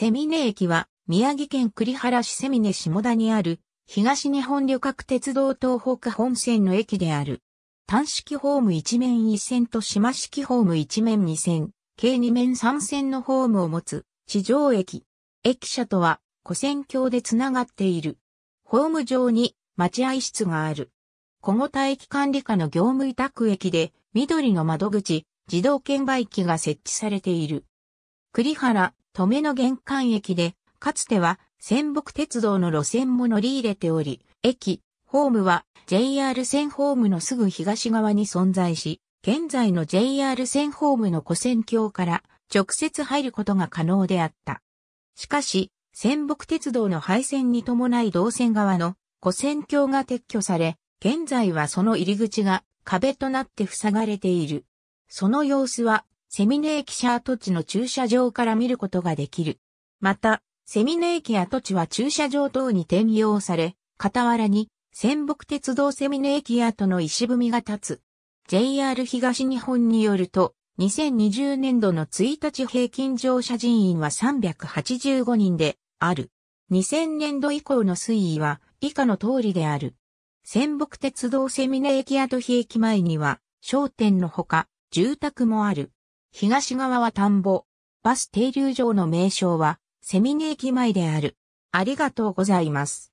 セミネ駅は、宮城県栗原市セミネ下田にある、東日本旅客鉄道東北本線の駅である。単式ホーム1面1線と島式ホーム1面2線、計2面3線のホームを持つ、地上駅。駅舎とは、古線橋でつながっている。ホーム上に、待合室がある。小五田駅管理課の業務委託駅で、緑の窓口、自動券売機が設置されている。栗原、止めの玄関駅で、かつては仙北鉄道の路線も乗り入れており、駅、ホームは JR 線ホームのすぐ東側に存在し、現在の JR 線ホームの古線橋から直接入ることが可能であった。しかし、仙北鉄道の廃線に伴い動線側の古線橋が撤去され、現在はその入り口が壁となって塞がれている。その様子はセミネ駅舎跡地の駐車場から見ることができる。また、セミネ駅跡地は駐車場等に転用され、傍らに、仙北鉄道セミネ駅跡の石踏みが立つ。JR 東日本によると、2020年度の1日平均乗車人員は385人である。2000年度以降の推移は以下の通りである。仙北鉄道セミネ駅跡日駅前には商店のほか住宅もある。東側は田んぼ。バス停留場の名称は、セミネ駅前である。ありがとうございます。